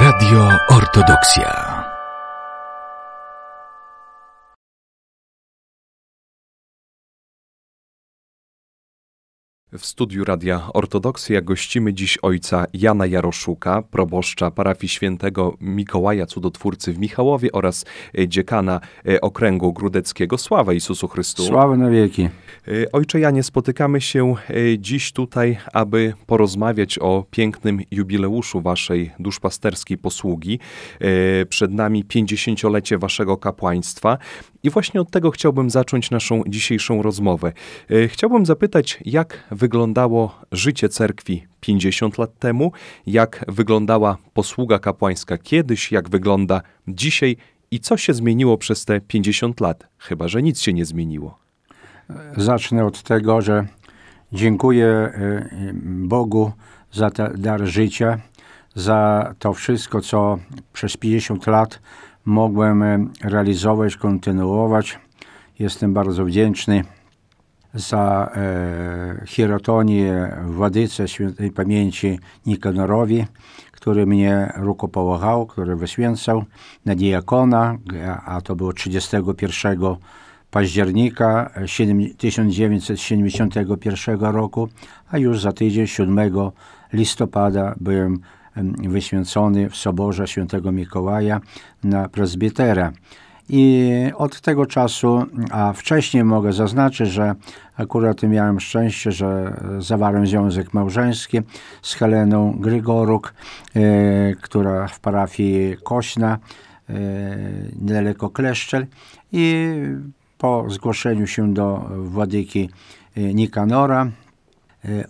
Radio Ortodoksja. W studiu Radia Ortodoksja gościmy dziś ojca Jana Jaroszuka, proboszcza parafii świętego Mikołaja Cudotwórcy w Michałowie oraz e, dziekana e, okręgu grudeckiego. Sława Jezusu Chrystu. Sława na wieki. E, ojcze Janie, spotykamy się dziś tutaj, aby porozmawiać o pięknym jubileuszu waszej duszpasterskiej posługi. Przed nami pięćdziesięciolecie waszego kapłaństwa i właśnie od tego chciałbym zacząć naszą dzisiejszą rozmowę. Chciałbym zapytać, jak wyglądało życie cerkwi 50 lat temu, jak wyglądała posługa kapłańska kiedyś, jak wygląda dzisiaj i co się zmieniło przez te 50 lat, chyba że nic się nie zmieniło. Zacznę od tego, że dziękuję e, Bogu za ten dar życia, za to wszystko, co przez 50 lat mogłem e, realizować, kontynuować. Jestem bardzo wdzięczny za e, hierotonię Władyce Świętej Pamięci Nikanorowi, który mnie rukopomagał, który wyświęcał, na diakona, a to było 31 października 1971 roku, a już za tydzień 7 listopada byłem wyświęcony w Soborze Świętego Mikołaja na prezbitera. I od tego czasu, a wcześniej mogę zaznaczyć, że akurat miałem szczęście, że zawarłem związek małżeński z Heleną Grygoruk, e, która w parafii Kośna, e, niedaleko Kleszczel i po zgłoszeniu się do władyki e, Nikanora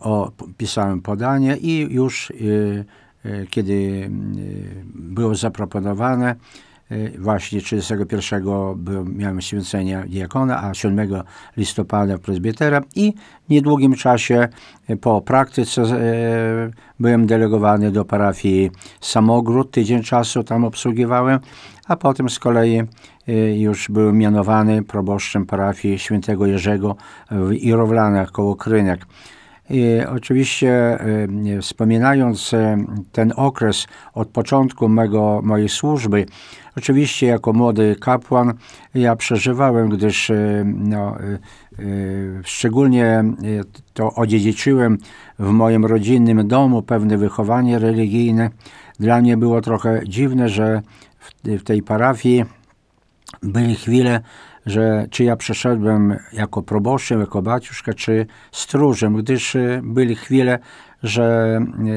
o, pisałem podanie i już kiedy było zaproponowane Y, właśnie 31 miałem święcenia diakona, a 7 listopada prezbietera i w niedługim czasie y, po praktyce y, byłem delegowany do parafii Samogród, tydzień czasu tam obsługiwałem, a potem z kolei już byłem mianowany proboszczem parafii świętego Jerzego w Irowlanach koło Krynek. Oczywiście wspominając ten okres od początku mego, mojej służby, oczywiście jako młody kapłan ja przeżywałem, gdyż no, e, e, szczególnie to odziedziczyłem w moim rodzinnym domu pewne wychowanie religijne. Dla mnie było trochę dziwne, że w tej parafii były chwile, że czy ja przeszedłem jako proboszczem, jako baciuszka, czy stróżem, gdyż e, byli chwile, że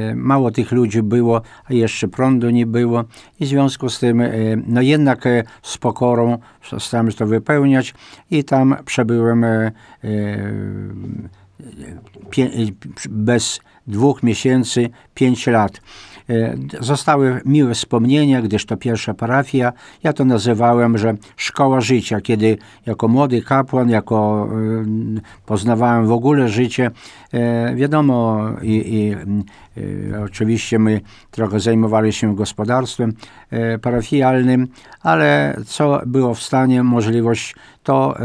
e, mało tych ludzi było, a jeszcze prądu nie było i w związku z tym, e, no jednak z pokorą starałem to wypełniać i tam przebyłem bez dwóch miesięcy, pięć lat. E, zostały miłe wspomnienia, gdyż to pierwsza parafia. Ja to nazywałem, że szkoła życia, kiedy jako młody kapłan, jako e, poznawałem w ogóle życie. E, wiadomo, i, i oczywiście my trochę zajmowaliśmy się gospodarstwem parafialnym, ale co było w stanie możliwość, to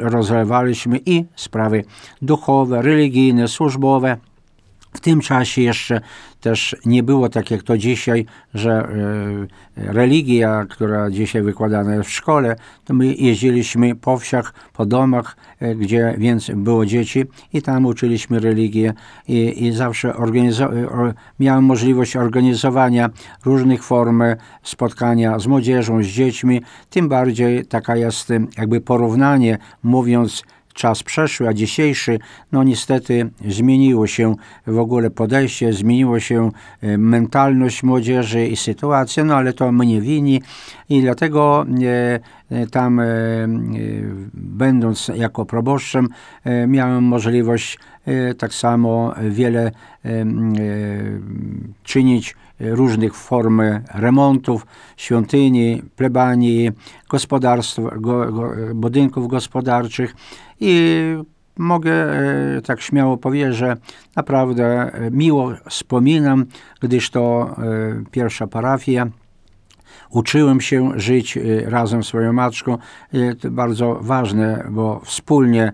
rozlewaliśmy i sprawy duchowe, religijne, służbowe. W tym czasie jeszcze też nie było tak jak to dzisiaj, że e, religia, która dzisiaj wykładana jest w szkole, to my jeździliśmy po wsiach, po domach, e, gdzie więc było dzieci i tam uczyliśmy religię i, i zawsze e, miałem możliwość organizowania różnych form spotkania z młodzieżą, z dziećmi, tym bardziej taka jest jakby porównanie, mówiąc czas przeszły, a dzisiejszy, no niestety zmieniło się w ogóle podejście, zmieniło się e, mentalność młodzieży i sytuacja, no ale to mnie wini i dlatego e, e, tam będąc jako proboszczem miałem możliwość tak samo wiele czynić różnych form remontów świątyni, plebanii, gospodarstw, go, go, budynków gospodarczych i mogę e, tak śmiało powiedzieć, że naprawdę miło wspominam, gdyż to e, pierwsza parafia. Uczyłem się żyć e, razem z swoją matką. To bardzo ważne, bo wspólnie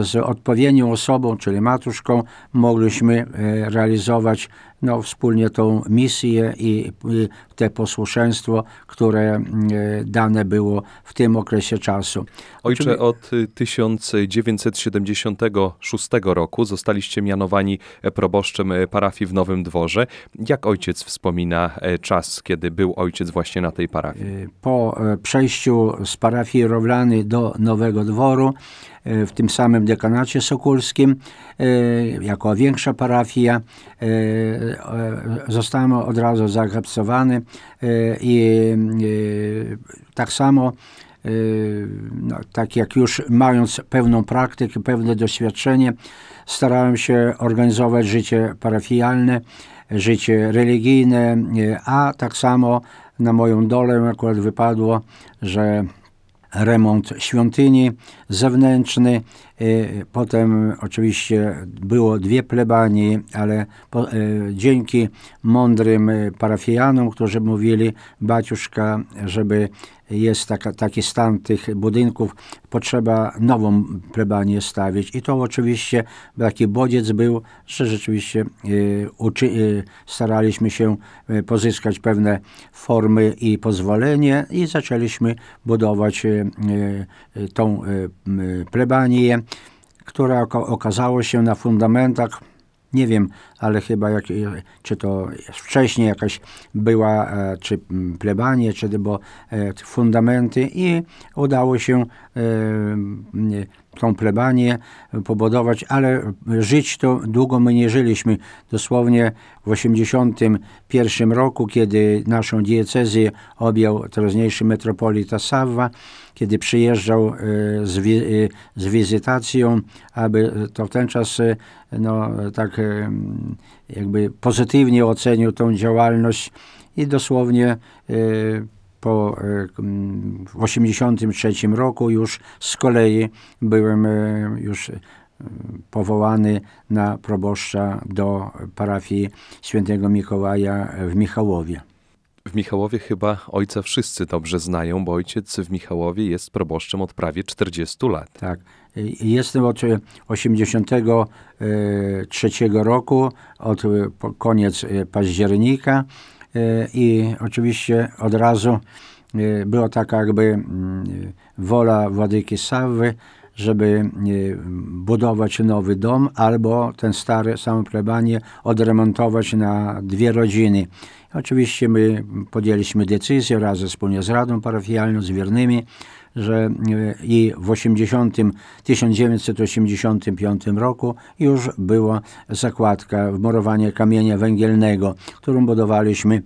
z odpowiednią osobą, czyli matuszką, mogliśmy realizować no, wspólnie tą misję i, i te posłuszeństwo, które e, dane było w tym okresie czasu. Ojcze, od 1976 roku zostaliście mianowani e, proboszczem e, parafii w Nowym Dworze. Jak ojciec wspomina czas, kiedy był ojciec właśnie na tej parafii? Po przejściu z parafii Rowlany do Nowego Dworu, w tym samym dekanacie sokulskim, jako większa parafia, E, zostałem od razu zagapsowany e, i e, tak samo no, tak jak już mając pewną praktykę, pewne doświadczenie, starałem się organizować życie parafialne, życie religijne, a tak samo na moją dolę akurat wypadło, że remont świątyni zewnętrzny Y, potem oczywiście było dwie plebanie, ale po, y, dzięki mądrym y, parafianom, którzy mówili baciuszka, żeby jest taka, taki stan tych budynków, potrzeba nową plebanię stawić. I to oczywiście taki bodziec był, że rzeczywiście y, uczy, y, staraliśmy się y, pozyskać pewne formy i pozwolenie i zaczęliśmy budować y, y tą y, plebanię, która okazało się na fundamentach, nie wiem, ale chyba jak, e, czy to wcześniej jakaś była, e, czy mm, plebanie, czy bo e, fundamenty i udało się mm, tą plebanię pobudować, ale żyć to długo my nie żyliśmy. Dosłownie w 81 roku, kiedy naszą diecezję objął teraźniejszy metropolita Sawwa, kiedy przyjeżdżał z, wi z wizytacją, aby to w ten czas no, tak jakby pozytywnie ocenił tą działalność i dosłownie e, po, e, w 1983 roku już z kolei byłem e, już powołany na proboszcza do parafii świętego Mikołaja w Michałowie. W Michałowie chyba ojca wszyscy dobrze znają, bo ojciec w Michałowie jest proboszczem od prawie 40 lat. Tak. Jestem od 83 e, e, roku, od e, koniec października i oczywiście od razu była taka jakby mm, wola Władyki Sawy, żeby budować nowy dom albo ten stary samo plebanie odremontować na dwie rodziny. Oczywiście my podjęliśmy decyzję razem wspólnie z Radą Parafialną, z wiernymi, że i e, w 80, 1985 roku już była zakładka, wmurowanie kamienia węgielnego, którą budowaliśmy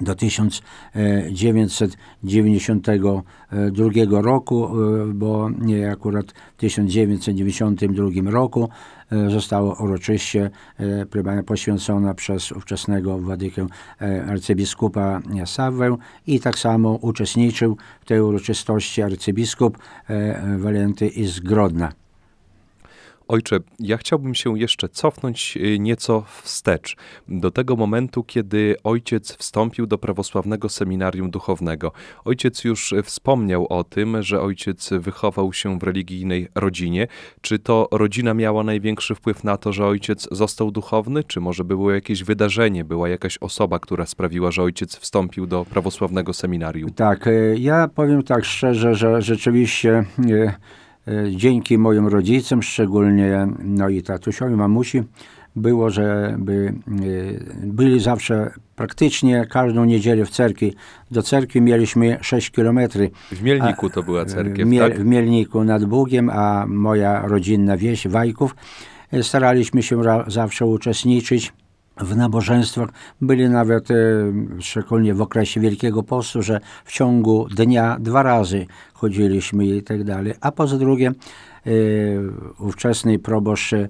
do 1992 roku, e, bo akurat w 1992 roku e, została uroczyście e, poświęcona przez ówczesnego władykę arcybiskupa Sawę i tak samo uczestniczył w tej uroczystości arcybiskup Walenty z Grodna. Ojcze, ja chciałbym się jeszcze cofnąć y, nieco wstecz, do tego momentu, kiedy ojciec wstąpił do prawosławnego seminarium duchownego. Ojciec już wspomniał o tym, że ojciec wychował się w religijnej rodzinie. Czy to rodzina miała największy wpływ na to, że ojciec został duchowny, czy może było jakieś wydarzenie, była jakaś osoba, która sprawiła, że ojciec wstąpił do prawosławnego seminarium? Tak, y, ja powiem tak szczerze, że rzeczywiście. Nie y, E, dzięki moim rodzicom, szczególnie no i tatusiowi, mamusi, było, żeby e, byli zawsze praktycznie każdą niedzielę w cerkwi. Do cerkwi mieliśmy 6 kilometrów. W Mielniku to była e, cerkiew, Miel, tak? W Mielniku nad Bugiem, a moja rodzinna wieś Wajków. Staraliśmy się zawsze uczestniczyć w nabożeństwach byli nawet, e, szczególnie w okresie Wielkiego Postu, że w ciągu dnia dwa razy chodziliśmy i tak dalej. A poza drugie, ówczesny proboszcz e,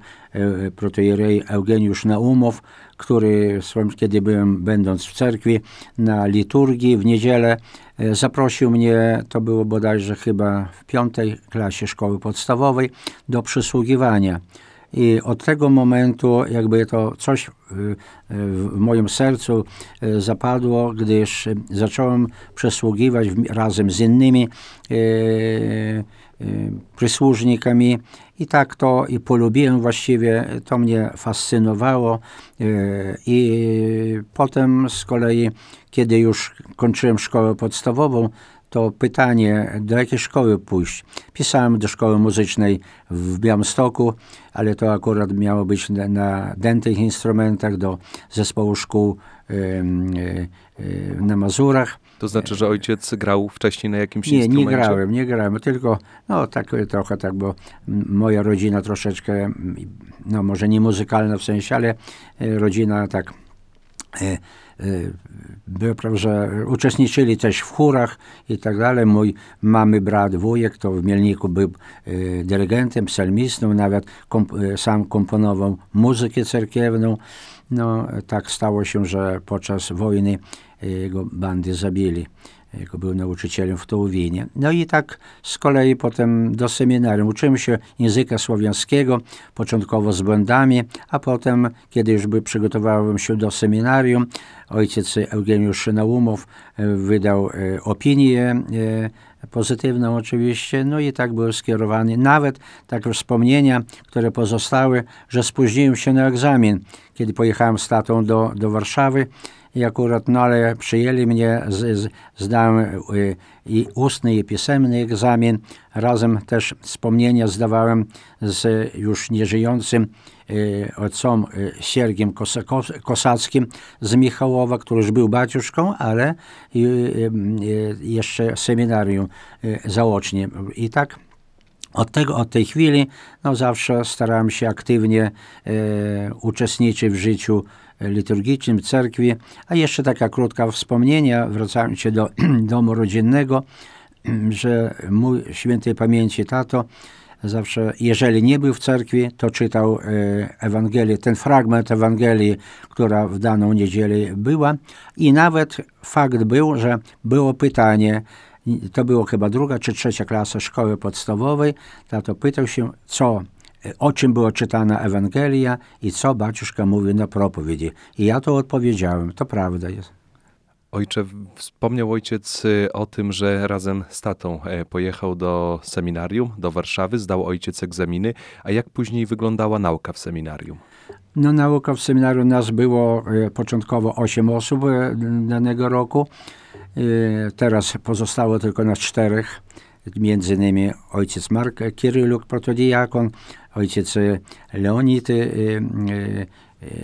protojerej Eugeniusz Naumow, który kiedy byłem, będąc w cerkwi, na liturgii w niedzielę, e, zaprosił mnie, to było bodajże chyba w piątej klasie szkoły podstawowej, do przysługiwania i od tego momentu jakby to coś y, y, w moim sercu y, zapadło, gdyż zacząłem przysługiwać razem z innymi przysłużnikami i tak to i polubiłem właściwie, to mnie fascynowało i potem z kolei, kiedy już kończyłem szkołę podstawową, to pytanie, do jakiej szkoły pójść. Pisałem do szkoły muzycznej w Białymstoku, ale to akurat miało być na, na dętych instrumentach do zespołu szkół y, y, y, na Mazurach. To znaczy, że ojciec grał wcześniej na jakimś nie, instrumencie? Nie, nie grałem, nie grałem, tylko no tak e, trochę tak, bo moja rodzina troszeczkę, no może nie muzykalna w sensie, ale e, rodzina tak e, był, że uczestniczyli też w chórach i tak dalej. Mój mamy brat, wujek, to w Mielniku był e, dyrygentem, psalmistą, nawet komp e, sam komponował muzykę cerkiewną. No, tak stało się, że podczas wojny e, jego bandy zabili jako był nauczycielem w Tołowinie. No i tak z kolei potem do seminarium. Uczyłem się języka słowiańskiego, początkowo z błędami, a potem, kiedy już by przygotowałem się do seminarium, ojciec Eugeniusz Naumow e, wydał e, opinię e, pozytywną oczywiście, no i tak byłem skierowany. Nawet takie wspomnienia, które pozostały, że spóźniłem się na egzamin, kiedy pojechałem z tatą do, do Warszawy, i akurat, no ale przyjęli mnie, z, z, zdałem y, i ustny, i pisemny egzamin. Razem też wspomnienia zdawałem z już nieżyjącym y, e, ojcem y, Siergiem Kosackim z Michałowa, który już był baciuszką, ale e, jeszcze seminarium zaocznie. I tak od, tego, od tej chwili no, zawsze starałem się aktywnie uczestniczyć w życiu liturgicznym cerkwi. A jeszcze taka krótka wspomnienia, wracając się do domu rodzinnego, że mój świętej pamięci tato zawsze, jeżeli nie był w cerkwi, to czytał e, Ewangelię, ten fragment Ewangelii, która w daną niedzielę była. I nawet fakt był, że było pytanie, to było chyba druga czy trzecia klasa szkoły podstawowej, tato pytał się, co o czym była czytana Ewangelia i co baciuszka mówił na propowiedzi. I ja to odpowiedziałem, to prawda jest. Ojcze, wspomniał ojciec y, o tym, że razem z tatą e, pojechał do seminarium, do Warszawy, zdał ojciec egzaminy. A jak później wyglądała nauka w seminarium? No, nauka w seminarium nas było e, początkowo 8 osób e, danego roku. Teraz pozostało tylko na czterech między innymi ojciec Mark Kiryluk, protodiakon, ojciec e, Leonid e, e,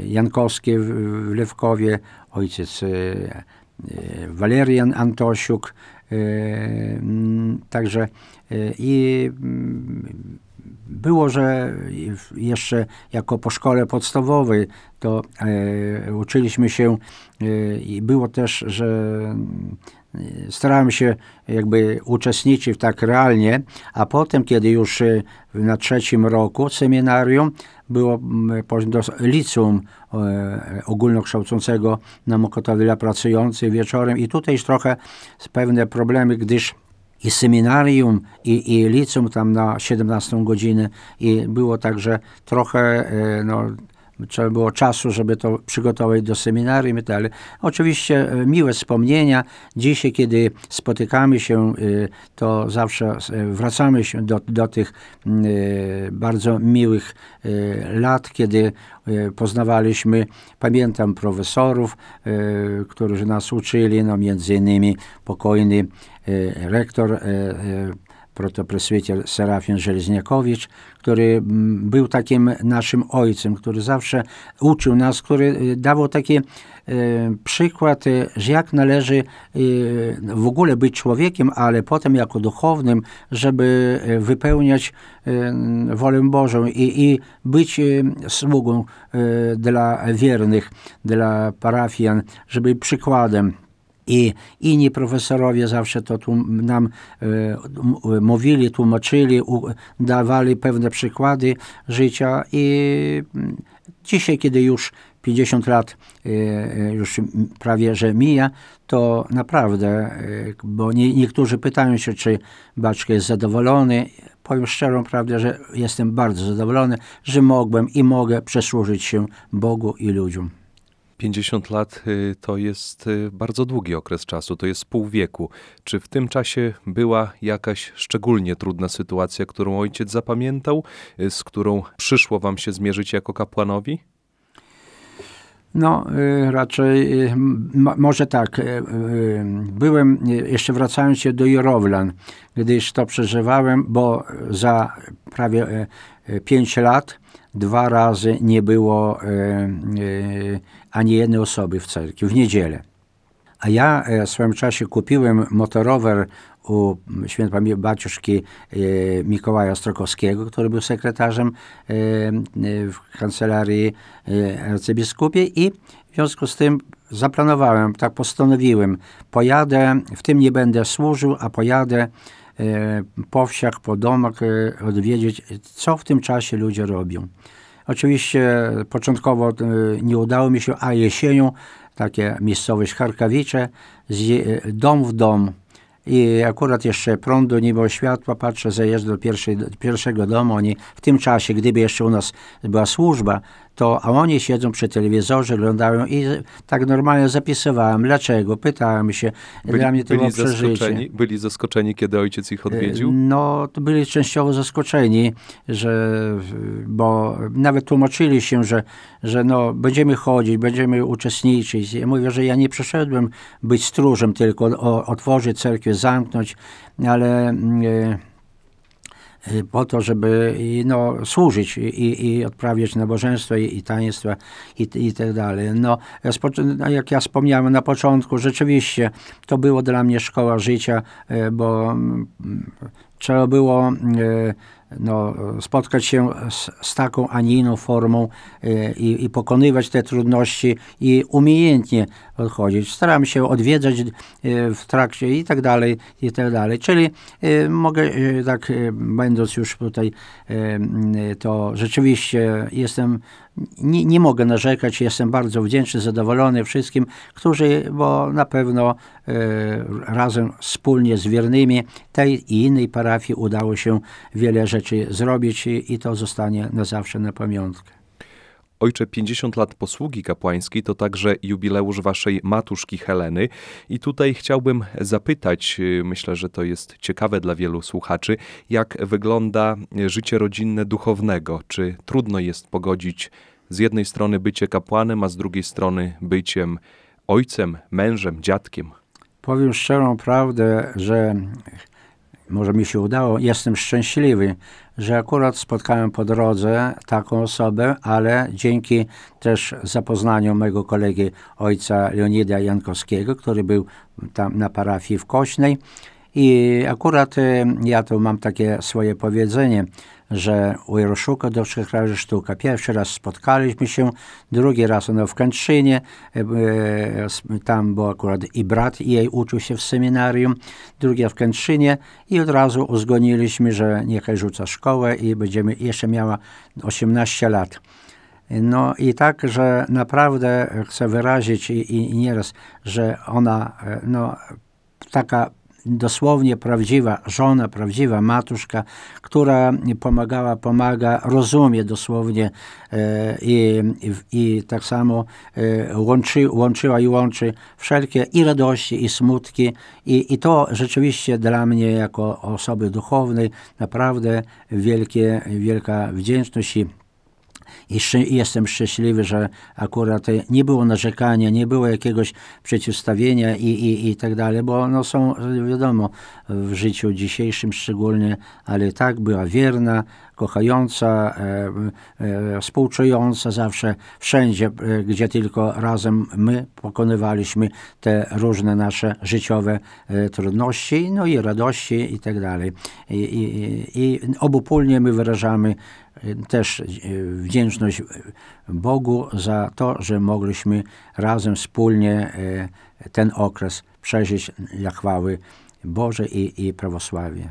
Jankowski w Lewkowie, ojciec Walerian Antosiuk, mm, także i mm, było, że jeszcze jako po szkole podstawowej to uczyliśmy się i było też, że starałem się jakby uczestniczyć tak realnie, a potem, kiedy już e, na trzecim roku seminarium było do licum e, ogólnokształcącego na Mokotowie pracujący wieczorem i tutaj już trochę pewne problemy, gdyż i seminarium, i, i tam na 17 godzinę i było także trochę e, no, Trzeba było czasu, żeby to przygotować do seminarium i tak dalej. Oczywiście e, miłe wspomnienia. Dzisiaj, kiedy spotykamy się, e, to zawsze e, wracamy się do, do tych mm, bardzo miłych lat, kiedy poznawaliśmy, pamiętam profesorów, którzy nas uczyli, no między innymi pokojny rektor protopreswiter Serafin Żelizniakowicz, który mm, był takim naszym ojcem, który zawsze uczył nas, który y, dawał taki y, przykład, y, że jak należy w ogóle być człowiekiem, ale potem jako duchownym, żeby wypełniać wolę Bożą i, i być sługą dla wiernych, dla parafian, żeby przykładem. I inni profesorowie zawsze to nam y, mówili, tłumaczyli, u, dawali pewne przykłady życia i dzisiaj, kiedy już 50 lat e, już prawie że mija, to naprawdę, bo nie, niektórzy pytają się, czy Baczka jest zadowolony. Powiem szczerą prawdę, że jestem bardzo zadowolony, że mogłem i mogę przesłużyć się Bogu i ludziom. 50 lat y, to jest y, bardzo długi okres czasu, to jest pół wieku. Czy w tym czasie była jakaś szczególnie trudna sytuacja, którą ojciec zapamiętał, y, z którą przyszło wam się zmierzyć jako kapłanowi? No, raczej może tak. Byłem, jeszcze wracając się do Jorowlan, gdyż to przeżywałem, bo za prawie 5 lat dwa razy nie było ani jednej osoby w cerkwi, w niedzielę. A ja e, w swoim czasie kupiłem motorower u świętej baciuszki e, Mikołaja Strokowskiego, który był sekretarzem e, w kancelarii arcybiskupie i w związku z tym zaplanowałem, tak postanowiłem, pojadę, w tym nie będę służył, a pojadę po wsiach, po domach odwiedzić, co w tym czasie ludzie robią. Oczywiście początkowo e, nie udało mi się, a jesienią takie miejscowość Charkawicze, e, dom w dom i akurat jeszcze prądu nie było światła, patrzę, zajeżdżę do, pierwszej, do pierwszego domu, oni w tym czasie, gdyby jeszcze u nas była służba, to a oni siedzą przy telewizorze, oglądają i tak normalnie zapisywałem, dlaczego, pytałem się, byli, dla mnie to było przeżycie. Zaskoczeni, byli zaskoczeni, kiedy ojciec ich e, odwiedził? No, to byli częściowo zaskoczeni, że, bo nawet tłumaczyli się, że, że no, będziemy chodzić, będziemy uczestniczyć. Ja mówię, że ja nie przyszedłem być stróżem tylko, o, otworzyć cerkiew, zamknąć, ale... Yy, Y, po to, żeby y, no, służyć i, i odprawiać nabożeństwa i, i taństwa i, i tak dalej. No, no, jak ja wspomniałem na początku, rzeczywiście to było dla mnie szkoła życia, y, bo mm, trzeba było no, spotkać się z, z, taką, a nie inną formą y, i, i, pokonywać te trudności i umiejętnie odchodzić Staram się odwiedzać y, w trakcie i tak dalej, i tak dalej. Czyli y, mogę tak, będąc już tutaj, to rzeczywiście jestem nie, nie mogę narzekać, jestem bardzo wdzięczny, zadowolony wszystkim, którzy, bo na pewno e, razem, wspólnie z wiernymi tej i innej parafii udało się wiele rzeczy zrobić i, i to zostanie na zawsze na pamiątkę. Ojcze, 50 lat posługi kapłańskiej to także jubileusz waszej matuszki Heleny. I tutaj chciałbym zapytać, y, myślę, że to jest ciekawe dla wielu słuchaczy, jak wygląda życie rodzinne duchownego? Czy trudno jest pogodzić z jednej strony bycie kapłanem, a z drugiej strony byciem ojcem, mężem, dziadkiem? Powiem szczerą prawdę, że może mi się udało. Jestem szczęśliwy, że akurat spotkałem po drodze taką osobę, ale dzięki też zapoznaniu mojego kolegi ojca Leonida Jankowskiego, który był tam na parafii w Kośnej. I akurat e, ja tu mam takie swoje powiedzenie – że u Jaroszuka Dowczych Kraży Sztuka. Pierwszy raz spotkaliśmy się, drugi raz ona w Kętrzynie, e, e, tam bo akurat i brat i jej uczył się w seminarium, drugi w Kętrzynie i od razu uzgoniliśmy, że niechaj rzuca szkołę i będziemy, jeszcze miała 18 lat. No i tak, że naprawdę chcę wyrazić i, i, i nieraz, że ona e, no, taka dosłownie prawdziwa żona, prawdziwa matuszka, która pomagała, pomaga, rozumie dosłownie e, i, i, i tak samo e, łączy, łączyła i łączy wszelkie i radości, i smutki. I, I to rzeczywiście dla mnie, jako osoby duchownej, naprawdę wielkie, wielka wdzięczność i i szczę- jestem szczęśliwy, że akurat nie było narzekania, nie było jakiegoś przeciwstawienia i, i, i tak dalej, bo no są, wiadomo, w życiu dzisiejszym szczególnie, ale tak była wierna, kochająca, e, e, współczująca zawsze, wszędzie, e, gdzie tylko razem my pokonywaliśmy te różne nasze życiowe e, trudności, no i radości i tak dalej. I, i, i obopólnie my wyrażamy też e, wdzięczność Bogu za to, że mogliśmy razem wspólnie e, ten okres przeżyć dla chwały Boże i, i prawosławie.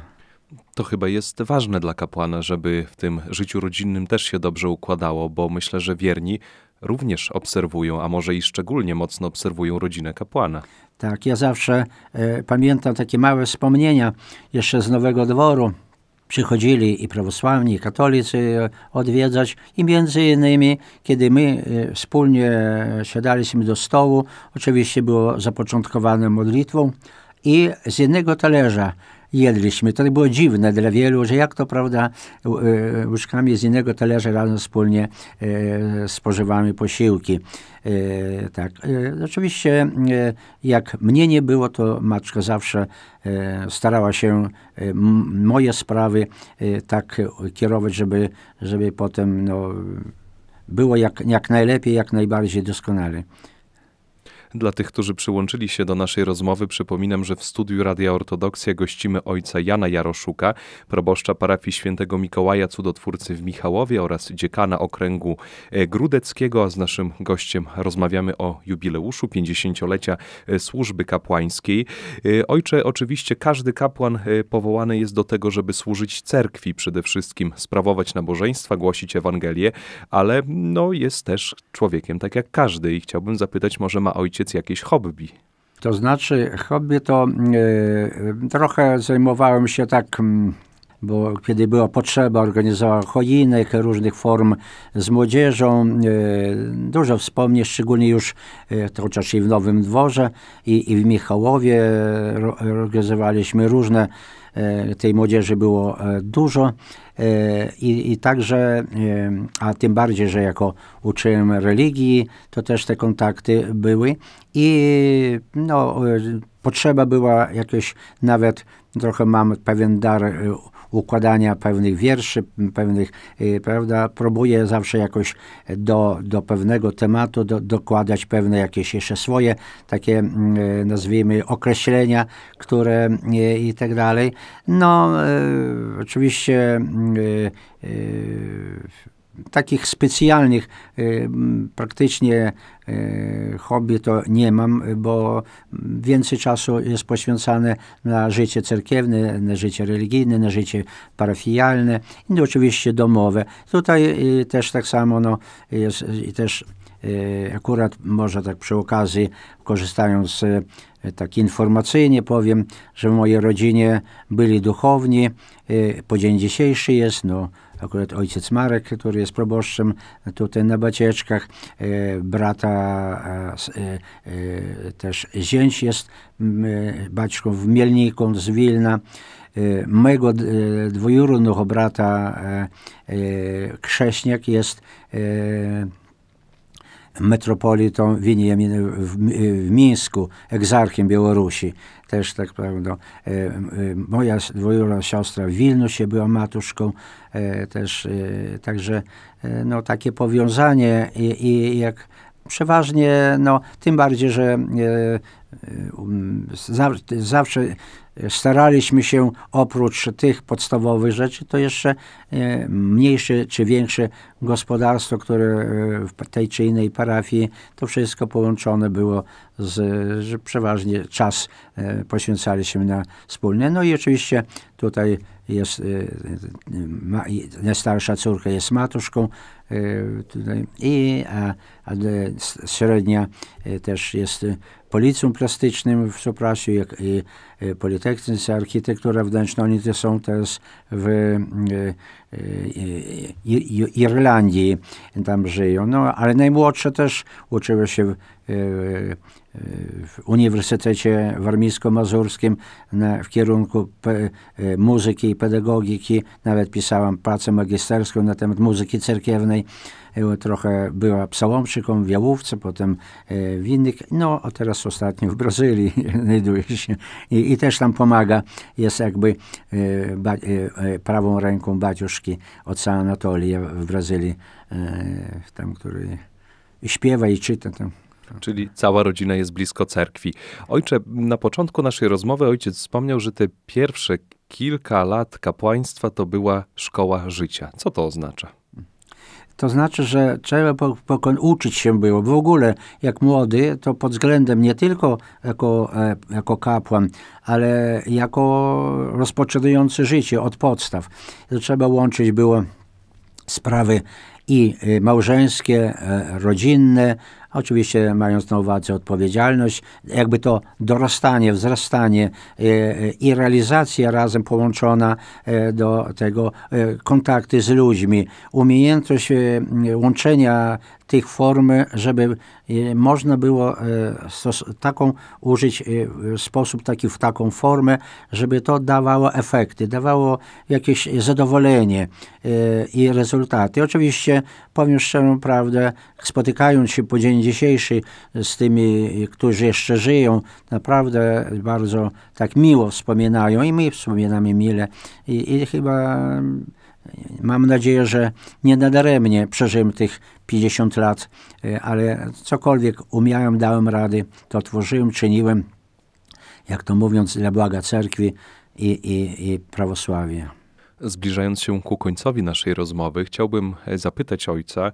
To chyba jest ważne dla kapłana, żeby w tym życiu rodzinnym też się dobrze układało, bo myślę, że wierni również obserwują, a może i szczególnie mocno obserwują rodzinę kapłana. Tak, ja zawsze e, pamiętam takie małe wspomnienia jeszcze z Nowego Dworu, przychodzili i prawosławni, i katolicy odwiedzać i między innymi, kiedy my e, wspólnie e, siadaliśmy do stołu, oczywiście było zapoczątkowane modlitwą i z jednego talerza jedliśmy. To było dziwne dla wielu, że jak to, prawda, e, łóżkami z innego talerza razem wspólnie e, spożywamy posiłki. E, tak. Oczywiście, jak mnie nie było, to maczka zawsze starała się moje sprawy tak kierować, żeby, żeby potem no, było jak, jak najlepiej, jak najbardziej doskonale. Dla tych, którzy przyłączyli się do naszej rozmowy, przypominam, że w studiu Radia Ortodoksja gościmy ojca Jana Jaroszuka, proboszcza parafii świętego Mikołaja Cudotwórcy w Michałowie oraz dziekana okręgu e, grudeckiego, a z naszym gościem rozmawiamy o jubileuszu 50-lecia e, służby kapłańskiej. E, ojcze, oczywiście każdy kapłan powołany jest do tego, żeby służyć cerkwi przede wszystkim, sprawować nabożeństwa, głosić Ewangelię, ale no, jest też człowiekiem tak jak każdy i chciałbym zapytać, może ma ojciec ojciec jakieś hobby? To znaczy, hobby to y, trochę zajmowałem się tak. Mm, bo kiedy była potrzeba, organizowałem choinek różnych form z młodzieżą. E, dużo wspomnień, szczególnie już, e, chociaż i w Nowym Dworze, i, i w Michałowie organizowaliśmy różne E, tej młodzieży było e, dużo. E, I, I, także, a tym bardziej, że jako uczyłem religii, to też te kontakty były i no, potrzeba była jakieś, nawet trochę mam pewien dar układania pewnych wierszy, pewnych, y, prawda, próbuje zawsze jakoś do, do pewnego tematu do, dokładać pewne jakieś jeszcze swoje takie, mm, e, nazwijmy, określenia, które y, i tak dalej. No, y, oczywiście mm, takich specjalnych y, praktycznie y, hobby to nie mam, bo więcej czasu jest poświęcane na życie cerkiewne, na życie religijne, na życie parafialne no i oczywiście domowe. Tutaj y, też tak samo no, jest i też akurat może tak przy okazji, korzystając tak informacyjnie powiem, że w mojej rodzinie byli duchowni, po dzień dzisiejszy jest, no akurat ojciec Marek, który jest proboszczem tutaj na Bacieczkach, e, brata e, e, też zięć jest baćką w Mielniku z Wilna, Mojego dwojurnego brata Krześniak jest metropolitą Winieminem w, w Mińsku, egzarchiem Białorusi. Też tak prawda. E, e, moja dwojura siostra w Wilnusie była matuszką, e, też także no, takie powiązanie i, i jak przeważnie, no, tym bardziej, że e, um, zawsze, zawsze staraliśmy się oprócz tych podstawowych rzeczy, to jeszcze e, mniejsze czy większe gospodarstwo, które e, w tej czy innej parafii, to wszystko połączone było z, że przeważnie czas e, poświęcaliśmy się na wspólne. No i oczywiście tutaj jest, najstarsza córka jest matuszką tutaj, i a, a średnia też jest policjum plastycznym w Soprasiu, jak i e, Politechnice Architektura Wnętrzna. Oni te są teraz w e, Y, y, y, Irlandii tam żyją. No, ale najmłodsze też uczyły się w, w Uniwersytecie Warmińsko-Mazurskim w kierunku muzyki i pedagogiki. Nawet pisałam pracę magisterską na temat muzyki cerkiewnej. Trochę była psałomczyką w Jałówce, potem w innych. No, a teraz ostatnio w Brazylii znajduje się I, i, też tam pomaga. Jest jakby ba, prawą ręką baciuszki książki Otca Anatolia w Brazylii, e, tam, który śpiewa i czyta tam. Czyli cała rodzina jest blisko cerkwi. Ojcze, na początku naszej rozmowy ojciec wspomniał, że te pierwsze kilka lat kapłaństwa to była szkoła życia. Co to oznacza? To znaczy, że trzeba po, po, uczyć się było. W ogóle, jak młody, to pod względem nie tylko jako, e, jako kapłan, ale jako rozpoczynający życie od podstaw. To trzeba łączyć było sprawy i e, małżeńskie, e, rodzinne, Oczywiście mając na uwadze odpowiedzialność, jakby to dorastanie, wzrastanie e, e, i realizacja razem połączona e, do tego kontakty z ludźmi, umiejętność łączenia tych form, żeby e, można było e, taką użyć e, sposób taki w taką formę, żeby to dawało efekty, dawało jakieś zadowolenie i rezultaty. Oczywiście powiem szczerą prawdę, spotykając się po dzień dzisiejszy z tymi, którzy jeszcze żyją, naprawdę bardzo tak miło wspominają i my wspominamy mile i, i chyba mm, mam nadzieję, że nie nadaremnie przeżyłem tych 50 lat, e, ale cokolwiek umiałem, dałem rady, to tworzyłem, czyniłem, jak to mówiąc, dla błaga cerkwi i, i, i prawosławia. Zbliżając się ku końcowi naszej rozmowy, chciałbym e, zapytać ojca,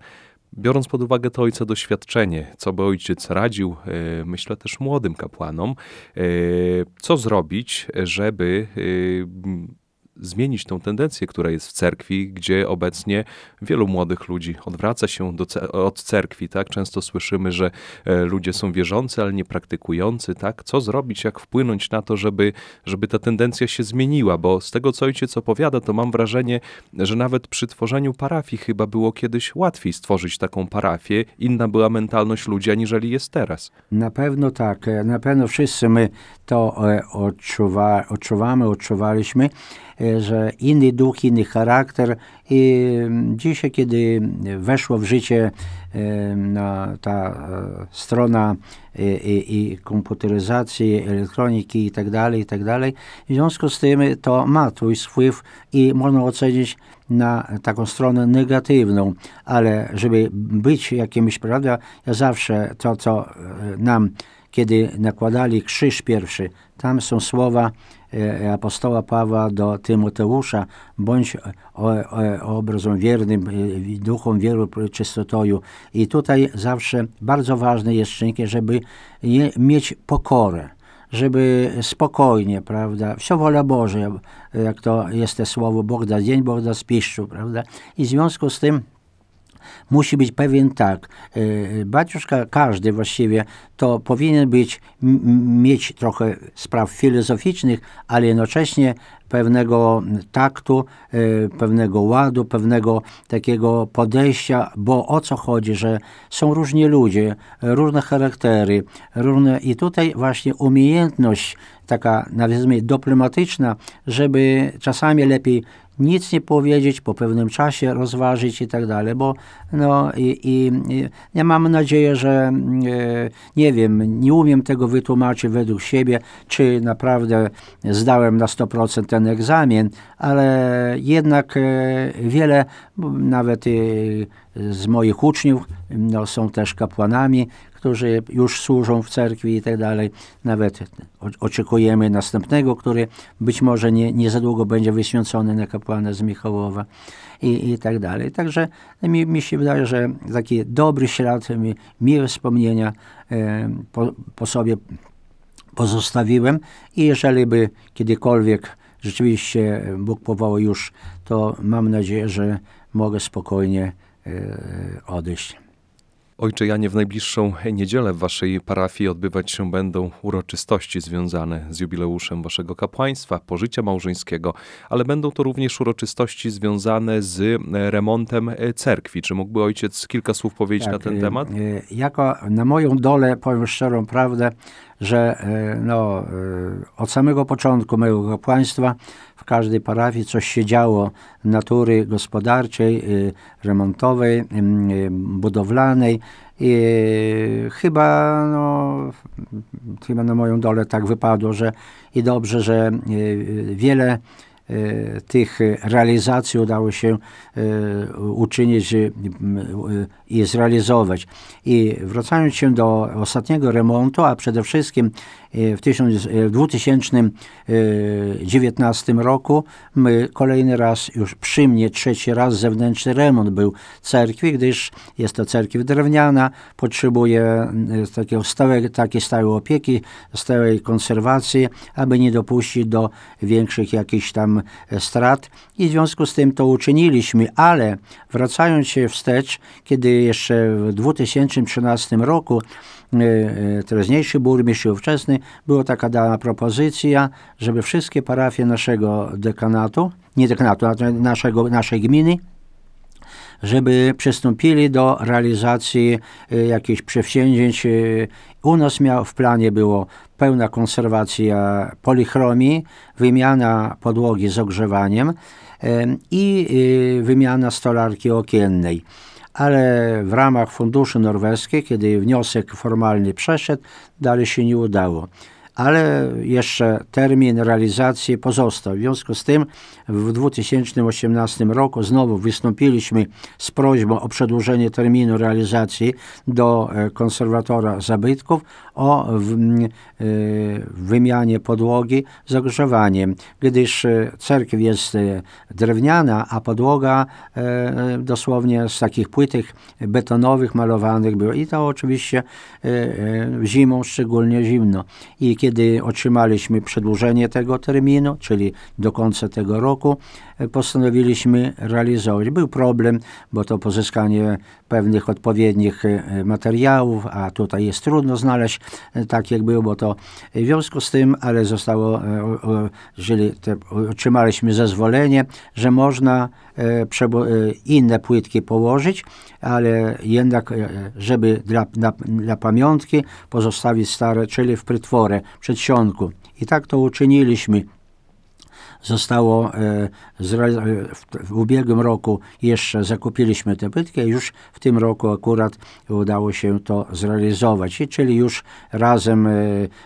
Biorąc pod uwagę to ojca doświadczenie, co by ojciec radził, e, myślę też młodym kapłanom, co zrobić, żeby zmienić tą tendencję, która jest w cerkwi, gdzie obecnie wielu młodych ludzi odwraca się do, od cerkwi. Tak? Często słyszymy, że e, ludzie są wierzący, ale nie praktykujący. Tak? Co zrobić, jak wpłynąć na to, żeby, żeby ta tendencja się zmieniła? Bo z tego, co ojciec opowiada, to mam wrażenie, że nawet przy tworzeniu parafii chyba było kiedyś łatwiej stworzyć taką parafię. Inna była mentalność ludzi, aniżeli jest teraz. Na pewno tak. E, na pewno wszyscy my to e, odczuwa, odczuwamy, odczuwaliśmy że inny duch, inny charakter. I mm, dzisiaj, kiedy weszło w życie ta e, strona i, e, e, i komputeryzacji, elektroniki i tak dalej, i tak dalej, w związku z tym to ma twój wpływ i można ocenić na taką stronę negatywną, ale żeby być jakimś, prawda, ja zawsze to, co nam, kiedy nakładali krzyż pierwszy, tam są słowa E, apostoła Pawła do Tymoteusza, bądź obrazem wiernym, e, duchom wielu e, czystotoju. I tutaj zawsze bardzo ważne jest czynnik, żeby mieć pokorę żeby spokojnie, prawda, wsio wola Boże, jak to jest te słowo, Bóg da dzień, Bóg da spiszczu, prawda, i w związku z tym musi być pewien tak. E, baciuszka, każdy właściwie, to powinien być, mieć trochę spraw filozoficznych, ale jednocześnie pewnego taktu, e, pewnego ładu, pewnego takiego podejścia, bo o co chodzi, że są różni ludzie, różne charaktery, różne i tutaj właśnie umiejętność taka, nazwijmy, dyplomatyczna, żeby czasami lepiej nic nie powiedzieć, po pewnym czasie rozważyć i tak dalej, bo no i, i ja mam nadzieję, że mm, e, nie wiem, nie umiem tego wytłumaczyć według siebie, czy naprawdę zdałem na 100% ten egzamin, ale jednak e, wiele, nawet e, z moich uczniów no, są też kapłanami, którzy już służą w cerkwi i tak dalej. Nawet oczekujemy następnego, który być może nie, nie za długo będzie wyświęcony na kapłana z Michałowa i, i tak dalej. Także mi, mi się wydaje, że taki dobry ślad, miłe wspomnienia e, po, po sobie pozostawiłem i jeżeli by kiedykolwiek rzeczywiście Bóg powołał już, to mam nadzieję, że mogę spokojnie e, odejść. Ojcze Janie, w najbliższą niedzielę w Waszej parafii odbywać się będą uroczystości związane z jubileuszem Waszego kapłaństwa, pożycia małżeńskiego, ale będą to również uroczystości związane z e, remontem e, cerkwi. Czy mógłby Ojciec kilka słów powiedzieć tak, na ten e, temat? Jako na moją dolę, powiem szczerą prawdę, że e, no, e, od samego początku mojego państwa w każdej parafii coś się działo natury gospodarczej, e, remontowej, budowlanej. I chyba, no, chyba na moją dolę tak wypadło, że i dobrze, że wiele E, tych realizacji udało się e, uczynić e, i zrealizować. I wracając się do ostatniego remontu, a przede wszystkim w 2019 roku my kolejny raz, już przy mnie trzeci raz zewnętrzny remont był cerkwi, gdyż jest to cerkiew drewniana, potrzebuje takiego stałej takiej stałej opieki, stałej konserwacji, aby nie dopuścić do większych jakichś tam strat i w związku z tym to uczyniliśmy, ale wracając się wstecz, kiedy jeszcze w 2013 roku e, e, teraźniejszy burmistrz ówczesny, była taka dana propozycja, żeby wszystkie parafie naszego dekanatu, nie dekanatu, naszego, naszej gminy, żeby przystąpili do realizacji y, jakichś przedsięwzięć. Y, u nas miał, w planie było pełna konserwacja polichromii, wymiana podłogi z ogrzewaniem i y, wymiana stolarki okiennej ale w ramach funduszy norweskiego, kiedy wniosek formalny przeszedł, dalej się nie udało ale jeszcze termin realizacji pozostał. W związku z tym w 2018 roku znowu wystąpiliśmy z prośbą o przedłużenie terminu realizacji do e, konserwatora zabytków, o mm, y, wymianie podłogi z ogrzewaniem, gdyż y, cerkiew jest y, drewniana, a podłoga e, e, dosłownie z takich płytek betonowych, malowanych była. I to oczywiście e, zimą szczególnie zimno. I kiedy otrzymaliśmy przedłużenie tego terminu, czyli do końca tego roku, postanowiliśmy realizować. Był problem, bo to pozyskanie pewnych odpowiednich e, materiałów, a tutaj jest trudno znaleźć e, tak jak było, bo to w związku z tym, ale zostało, jeżeli otrzymaliśmy zezwolenie, że można e, inne płytki położyć, ale jednak, żeby dla, dla, dla pamiątki pozostawić stare, czyli w prytworę, przedsionku. I tak to uczyniliśmy zostało e, e, w ubiegłym roku jeszcze zakupiliśmy tę płytkę i już w tym roku akurat udało się to zrealizować. I czyli już razem e,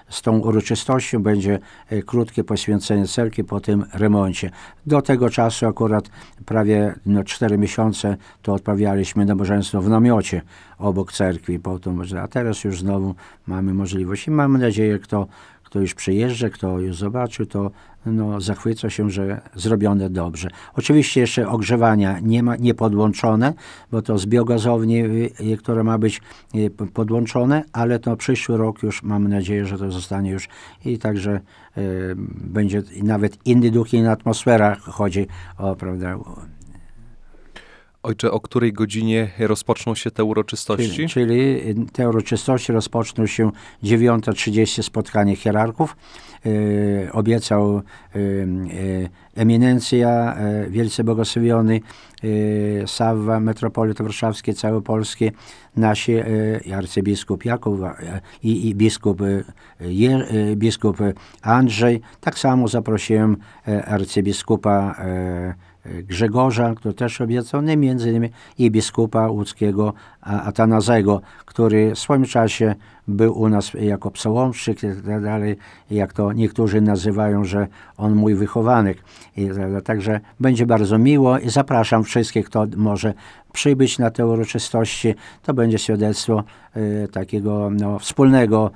z tą uroczystością będzie krótkie poświęcenie cerki po tym remoncie. Do tego czasu akurat prawie no, 4 miesiące to odprawialiśmy nabożeństwo w namiocie obok cerkwi, potem, a teraz już znowu mamy możliwość i mamy nadzieję, kto, kto już przyjeżdża, kto już zobaczy, to no, zachwyca się, że zrobione dobrze. Oczywiście jeszcze ogrzewania nie, ma, nie podłączone, bo to z biogazowni, y, y, które ma być y, podłączone, ale to przyszły rok już mamy nadzieję, że to zostanie już i także y, będzie nawet inny duch, inna atmosfera chodzi o, prawda, Ojcze, o której godzinie rozpoczną się te uroczystości? Czyli, czyli te uroczystości rozpoczną się 9.30 spotkanie hierarchów Y, obiecał y, y, eminencja, wielce błogosławiony Sawwa, metropolita warszawskie, całe polskie, nasi arcybiskup Jakub i, i biskup, biskup Andrzej. Tak samo zaprosiłem arcybiskupa Grzegorza, który też obiecał, no między innymi i biskupa łódzkiego Atanazego, który w swoim czasie był u nas jako przełomczyk i tak dalej, jak to niektórzy nazywają, że on mój wychowanek. I tak Także będzie bardzo miło i zapraszam wszystkich, kto może przybyć na te uroczystości. To będzie świadectwo y, takiego no, wspólnego,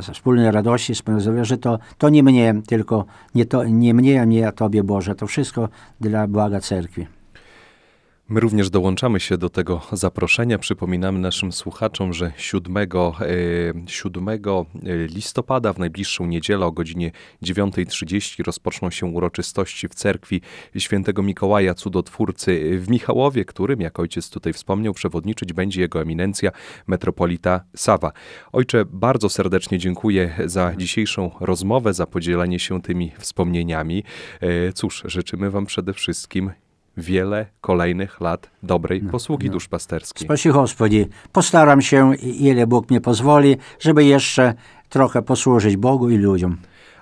y, wspólnej radości, wspólnego że to, to nie mnie, tylko nie, to, nie mnie, a nie a Tobie Boże. To wszystko dla błaga Cerkwi. My również dołączamy się do tego zaproszenia. Przypominamy naszym słuchaczom, że 7, 7 e, e, listopada w najbliższą niedzielę o godzinie 9.30 rozpoczną się uroczystości w cerkwi świętego Mikołaja Cudotwórcy w Michałowie, którym, jak ojciec tutaj wspomniał, przewodniczyć będzie jego eminencja metropolita Sawa. Ojcze, bardzo serdecznie dziękuję za dzisiejszą rozmowę, za podzielenie się tymi wspomnieniami. E, cóż, życzymy Wam przede wszystkim wiele kolejnych lat dobrej no, posługi no. duszpasterskiej. Spasi Gospodzi, postaram się, ile Bóg mnie pozwoli, żeby jeszcze trochę posłużyć Bogu i ludziom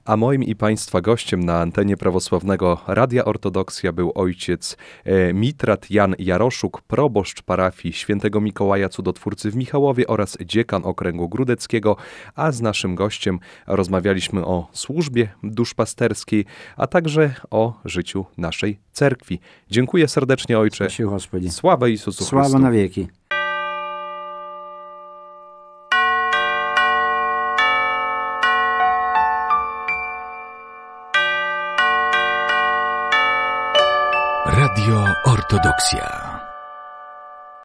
a moim i Państwa gościem na antenie prawosławnego Radia Ortodoksja był ojciec e, Mitrat Jan Jaroszuk, proboszcz parafii świętego Mikołaja Cudotwórcy w Michałowie oraz dziekan Okręgu Grudeckiego, a z naszym gościem rozmawialiśmy o służbie duszpasterskiej, a także o życiu naszej cerkwi. Dziękuję serdecznie ojcze. Sławę Jezusu Chrystu. Sława na wieki. 西亚。